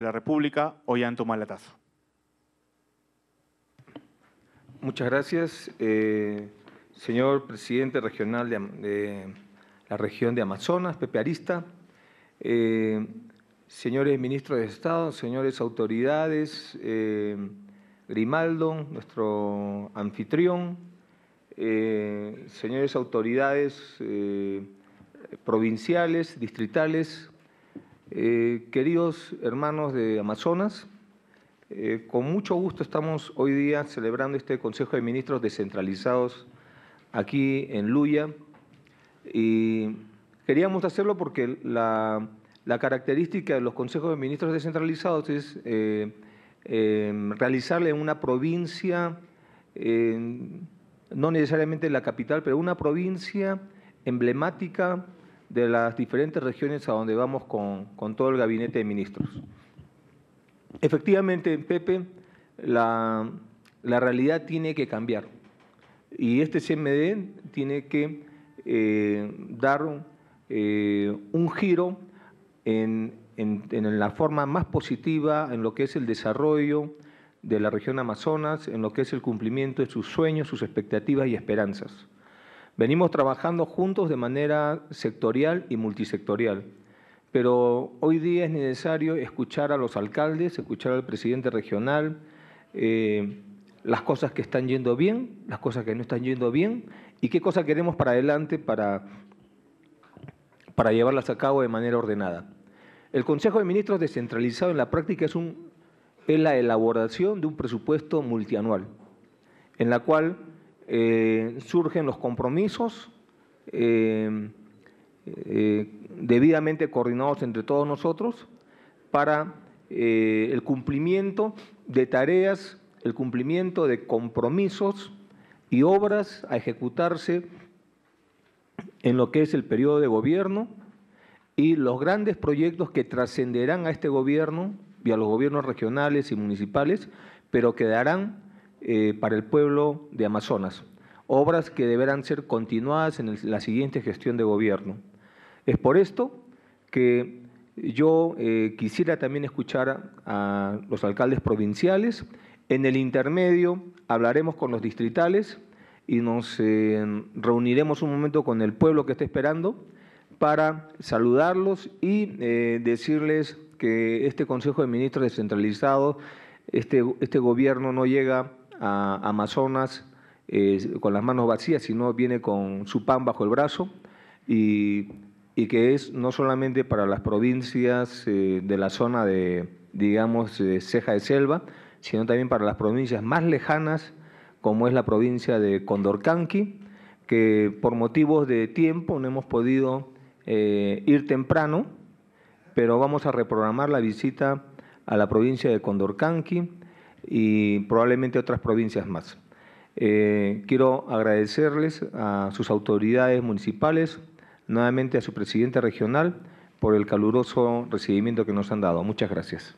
la República, el Malatazo. Muchas gracias, eh, señor presidente regional de, la región de Amazonas, Pepe Arista, eh, señores ministros de Estado, señores autoridades, eh, Grimaldo, nuestro anfitrión, señores autoridades provinciales, distritales, eh, queridos hermanos de Amazonas, eh, con mucho gusto estamos hoy día celebrando este Consejo de Ministros descentralizados aquí en Luya y queríamos hacerlo porque la, característica de los Consejos de Ministros descentralizados es eh, em, realizarle en una provincia, no necesariamente la capital, pero una provincia emblemática, de las diferentes regiones a donde vamos con, todo el gabinete de ministros. Efectivamente, Pepe, la, realidad tiene que cambiar y este CMD tiene que eh, dar eh, un giro en, la forma más positiva en lo que es el desarrollo de la región Amazonas, en lo que es el cumplimiento de sus sueños, sus expectativas y esperanzas. Venimos trabajando juntos de manera sectorial y multisectorial, pero hoy día es necesario escuchar a los alcaldes, escuchar al presidente regional, eh, las cosas que están yendo bien, las cosas que no están yendo bien y qué cosas queremos para adelante para, para llevarlas a cabo de manera ordenada. El Consejo de Ministros descentralizado en la práctica es, es la elaboración de un presupuesto multianual, en la cual eh, surgen los compromisos eh, eh, debidamente coordinados entre todos nosotros para el cumplimiento de tareas, el cumplimiento de compromisos y obras a ejecutarse en lo que es el periodo de gobierno y los grandes proyectos que trascenderán a este gobierno y a los gobiernos regionales y municipales, pero que darán eh, para el pueblo de Amazonas, obras que deberán ser continuadas en la siguiente gestión de gobierno. Es por esto que yo eh, quisiera también escuchar a, los alcaldes provinciales. En el intermedio hablaremos con los distritales y nos eh, reuniremos un momento con el pueblo que está esperando para saludarlos y decirles que este Consejo de Ministros descentralizado, este, este gobierno no llega a Amazonas eh, con las manos vacías, sino viene con su pan bajo el brazo y, que es no solamente para las provincias eh, de la zona de, digamos, ceja de selva, sino también para las provincias más lejanas, como es la provincia de Condorcanqui, que por motivos de tiempo no hemos podido eh, ir temprano, pero vamos a reprogramar la visita a la provincia de Condorcanqui y probablemente otras provincias más. Eh, quiero agradecerles a sus autoridades municipales, nuevamente a su presidente regional, por el caluroso recibimiento que nos han dado. Muchas gracias.